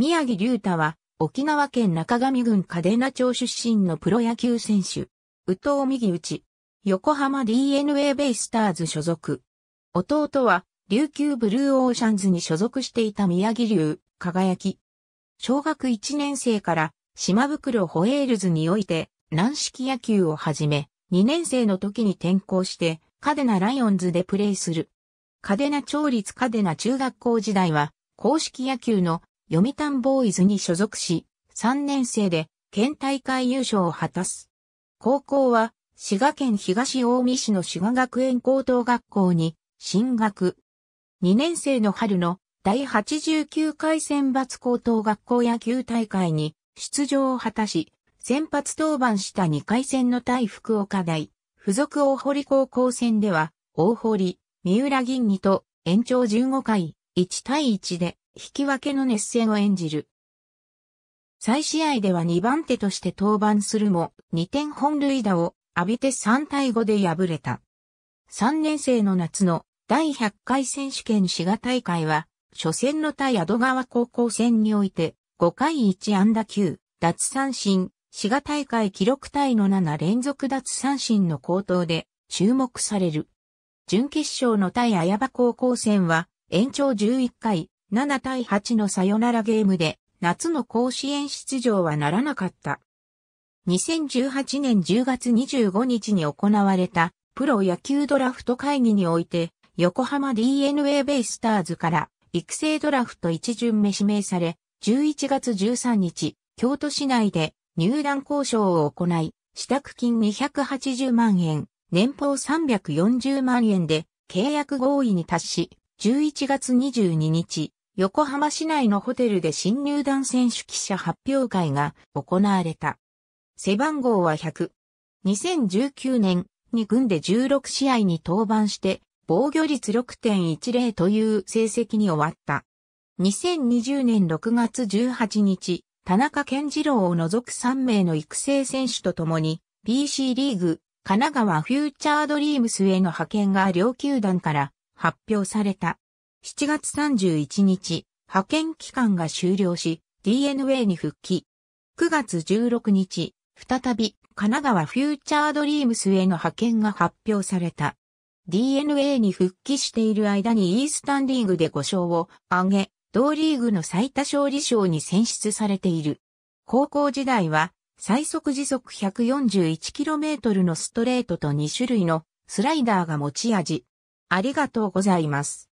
宮城隆太は、沖縄県中上郡嘉手納町出身のプロ野球選手。宇藤右内。横浜 DNA ベイスターズ所属。弟は、琉球ブルーオーシャンズに所属していた宮城流、輝き。小学1年生から、島袋ホエールズにおいて、軟式野球を始め、2年生の時に転校して、嘉手納ライオンズでプレーする。嘉手納町立嘉手納中学校時代は、公式野球の読谷ボーイズに所属し、3年生で県大会優勝を果たす。高校は、滋賀県東大見市の滋賀学園高等学校に進学。2年生の春の第89回選抜高等学校野球大会に出場を果たし、先発登板した2回戦の対福岡大、附属大堀高校戦では、大堀、三浦銀二と延長15回、1対1で引き分けの熱戦を演じる。再試合では2番手として登板するも、2点本塁打を浴びて3対5で敗れた。3年生の夏の第100回選手権滋賀大会は、初戦の対宿川高校戦において、5回1安打9、奪三振、滋賀大会記録対の7連続奪三振の高騰で注目される。準決勝の対綾葉高校戦は延長11回7対8のサヨナラゲームで夏の甲子園出場はならなかった。2018年10月25日に行われたプロ野球ドラフト会議において横浜 DNA ベイスターズから育成ドラフト一巡目指名され11月13日京都市内で入団交渉を行い、支度金280万円、年俸340万円で契約合意に達し、11月22日、横浜市内のホテルで新入団選手記者発表会が行われた。背番号は100。2019年に軍で16試合に登板して、防御率6.10という成績に終わった。2020年6月18日、田中健次郎を除く3名の育成選手と共に、PC リーグ、神奈川フューチャードリームスへの派遣が両球団から発表された。7月31日、派遣期間が終了し、DNA に復帰。9月16日、再び、神奈川フューチャードリームスへの派遣が発表された。DNA に復帰している間にイースタンリーグで5勝を挙げ、同リーグの最多勝利賞に選出されている。高校時代は、最速時速 141km のストレートと2種類のスライダーが持ち味。ありがとうございます。